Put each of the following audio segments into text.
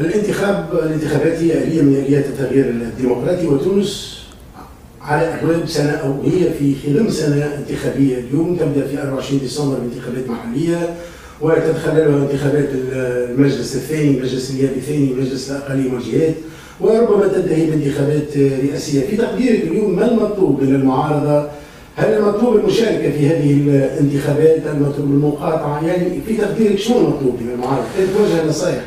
الانتخاب الانتخابات هي آلية من آليات التغيير الديمقراطي وتونس على أبواب سنة أو هي في خلال سنة انتخابية اليوم تبدأ في 24 ديسمبر بانتخابات محلية وتتخللها انتخابات المجلس الثاني المجلس النيابي الثاني مجلس الأقاليم والجهات وربما تنتهي بانتخابات رئاسية في تقديرك اليوم ما المطلوب من المعارضة هل المطلوب المشاركة في هذه الانتخابات المطلوب المقاطعة يعني في تقديرك شو المطلوب من المعارضة توجه نصائح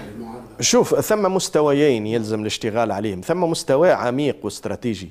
شوف ثم مستويين يلزم الاشتغال عليهم ثم مستوى عميق واستراتيجي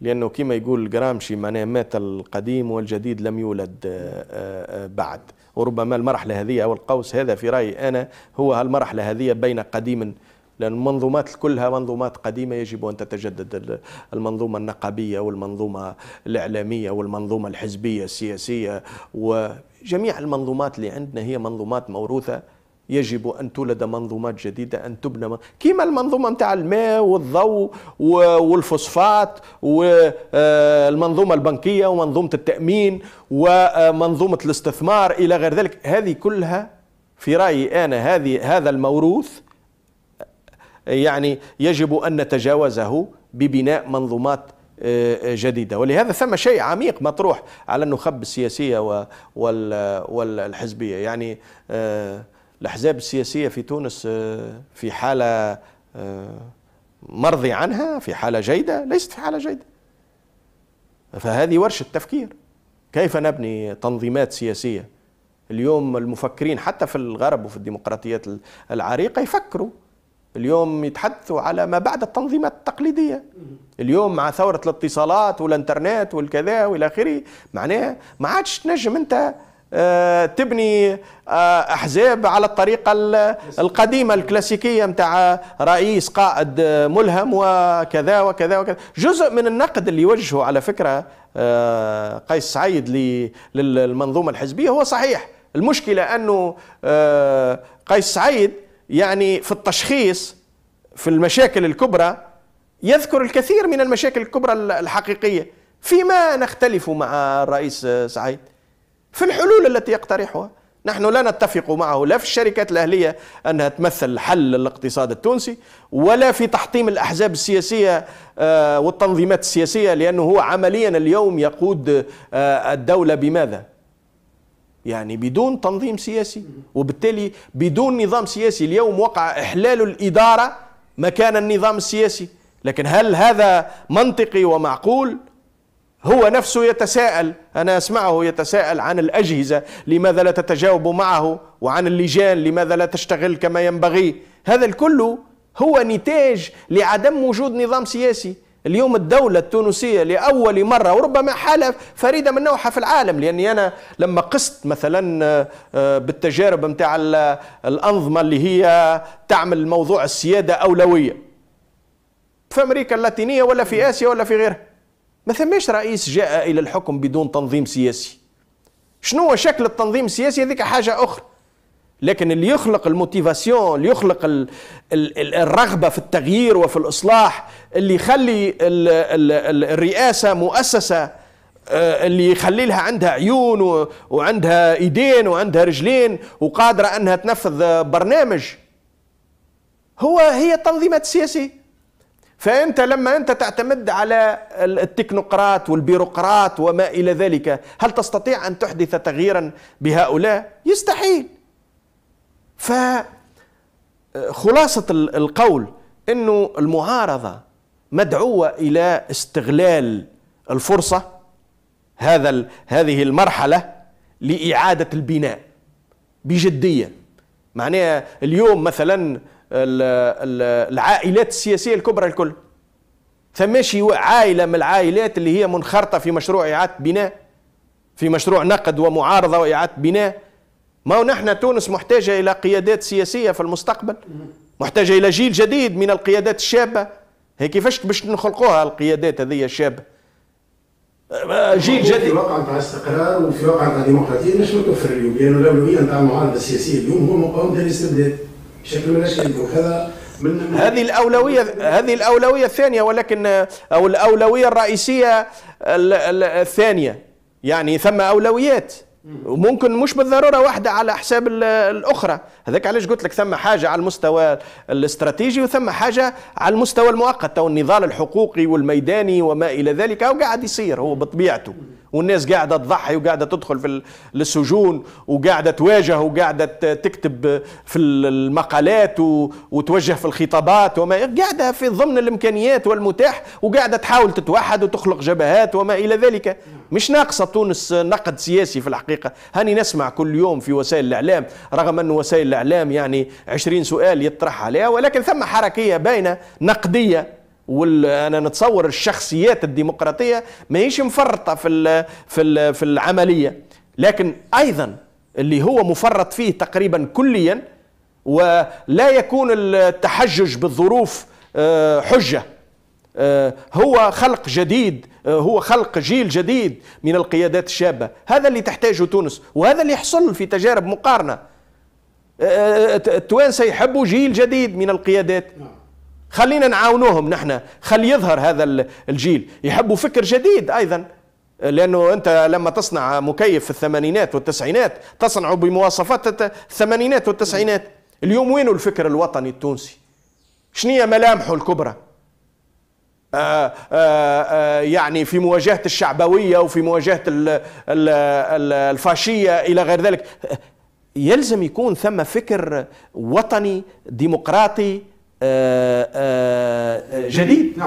لأنه كما يقول جرامشي ما مات القديم والجديد لم يولد آه، آه، بعد وربما المرحلة هذه أو القوس هذا في رأيي أنا هو المرحلة هذه بين قديم لأن المنظومات كلها منظومات قديمة يجب أن تتجدد المنظومة النقابية والمنظومة الإعلامية والمنظومة الحزبية السياسية وجميع المنظومات اللي عندنا هي منظومات موروثة يجب أن تولد منظومات جديدة أن تبنى كيما المنظومة نتاع الماء والضوء والفوسفات والمنظومة آه، البنكية ومنظومة التأمين ومنظومة آه، الاستثمار إلى غير ذلك هذه كلها في رأيي أنا هذه هذا الموروث يعني يجب أن نتجاوزه ببناء منظومات آه، جديده ولهذا ثم شيء عميق مطروح على النخب السياسيه والحزبيه يعني الأحزاب السياسية في تونس آه، في حالة آه، مرضي عنها في حالة جيدة ليست في حالة جيدة فهذه ورشة تفكير كيف نبني تنظيمات سياسية اليوم المفكرين حتى في الغرب وفي الديمقراطيات العريقة يفكروا اليوم يتحدثوا على ما بعد التنظيمات التقليدية اليوم مع ثورة الاتصالات والانترنت والكذا والى اخره معناها ما عادش تنجم انت آه، تبني آه، احزاب على الطريقه القديمه الكلاسيكيه نتاع رئيس قائد ملهم وكذا وكذا وكذا جزء من النقد اللي يوجهه على فكره آه، قيس سعيد للمنظومه الحزبيه هو صحيح المشكله انه قيس سعيد يعني في التشخيص في المشاكل الكبرى يذكر الكثير من المشاكل الكبرى الحقيقيه فيما نختلف مع الرئيس سعيد في الحلول التي يقترحها نحن لا نتفق معه لا في الشركات الأهلية أنها تمثل حل الاقتصاد التونسي ولا في تحطيم الأحزاب السياسية آه، والتنظيمات السياسية لأنه هو عمليا اليوم يقود آه، الدولة بماذا؟ يعني بدون تنظيم سياسي وبالتالي بدون نظام سياسي اليوم وقع إحلال الإدارة مكان النظام السياسي لكن هل هذا منطقي ومعقول؟ هو نفسه يتساءل أنا أسمعه يتساءل عن الأجهزة لماذا لا تتجاوب معه وعن اللجان لماذا لا تشتغل كما ينبغي هذا الكل هو نتاج لعدم وجود نظام سياسي اليوم الدولة التونسية لأول مرة وربما حالة فريدة من نوعها في العالم لأني أنا لما قست مثلا آه، بالتجارب متاع الأنظمة اللي هي تعمل موضوع السيادة أولوية في أمريكا اللاتينية ولا في آسيا ولا في غيرها ما ثماش رئيس جاء إلى الحكم بدون تنظيم سياسي شنو هو شكل التنظيم السياسي هذيك حاجة أخرى لكن اللي يخلق الموتيفاسيون اللي يخلق الـ الـ الرغبة في التغيير وفي الإصلاح اللي يخلي الـ الـ الرئاسة مؤسسة آه، اللي يخلي لها عندها عيون وعندها ايدين وعندها رجلين وقادره انها تنفذ برنامج هو هي التنظيمات السياسيه فأنت لما أنت تعتمد على التكنوقراط والبيروقراط وما إلى ذلك هل تستطيع أن تحدث تغييرا بهؤلاء؟ يستحيل خلاصه القول أنه المعارضة مدعوة إلى استغلال الفرصة هذا هذه المرحلة لإعادة البناء بجدية معناها اليوم مثلا العائلات السياسيه الكبرى الكل ثماش عائله من العائلات اللي هي منخرطه في مشروع اعاده بناء في مشروع نقد ومعارضه واعاده بناء ما هو نحن تونس محتاجه الى قيادات سياسيه في المستقبل محتاجه الى جيل جديد من القيادات الشابه هي كيفاش باش نخلقوها القيادات هذه الشابه أه، جيل جديد في واقع نتاع استقرار وفي واقع نتاع ديمقراطيه نجم توفر اليوم لانه الاولويه نتاع المعارضه السياسيه اليوم هو مقاومه الاستبداد شيء من هذه الاولويه هذه الاولويه الثانيه ولكن او الاولويه الرئيسيه الثانيه يعني ثم اولويات وممكن مش بالضروره واحده على حساب الاخرى هذاك علاش قلت لك ثم حاجه على المستوى الاستراتيجي وثم حاجه على المستوى المؤقت او النضال الحقوقي والميداني وما الى ذلك او قاعد يصير هو بطبيعته والناس قاعده تضحي وقاعده تدخل في السجون وقاعده تواجه وقاعده تكتب في المقالات وتوجه في الخطابات وما قاعده في ضمن الامكانيات والمتاح وقاعده تحاول تتوحد وتخلق جبهات وما الى ذلك مش ناقصه تونس نقد سياسي في الحقيقه هاني نسمع كل يوم في وسائل الاعلام رغم ان وسائل الاعلام يعني 20 سؤال يطرح عليها ولكن ثم حركيه باينه نقديه وانا نتصور الشخصيات الديمقراطيه ماهيش مفرطه في الـ في الـ في العمليه لكن ايضا اللي هو مفرط فيه تقريبا كليا ولا يكون التحجج بالظروف آه، حجه آه، هو خلق جديد آه، هو خلق جيل جديد من القيادات الشابه هذا اللي تحتاجه تونس وهذا اللي يحصل في تجارب مقارنه التوانسه يحبوا جيل جديد من القيادات نعم. خلينا نعاونوهم نحن خلي يظهر هذا الجيل يحبوا فكر جديد أيضا لأنه أنت لما تصنع مكيف في الثمانينات والتسعينات تصنعه بمواصفات الثمانينات والتسعينات اليوم وينه الفكر الوطني التونسي شنية ملامحه الكبرى آآ آه، آآ آه، آه، يعني في مواجهة الشعبوية وفي مواجهة الفاشية إلى غير ذلك يلزم يكون ثم فكر وطني ديمقراطي Euh... Euh... euh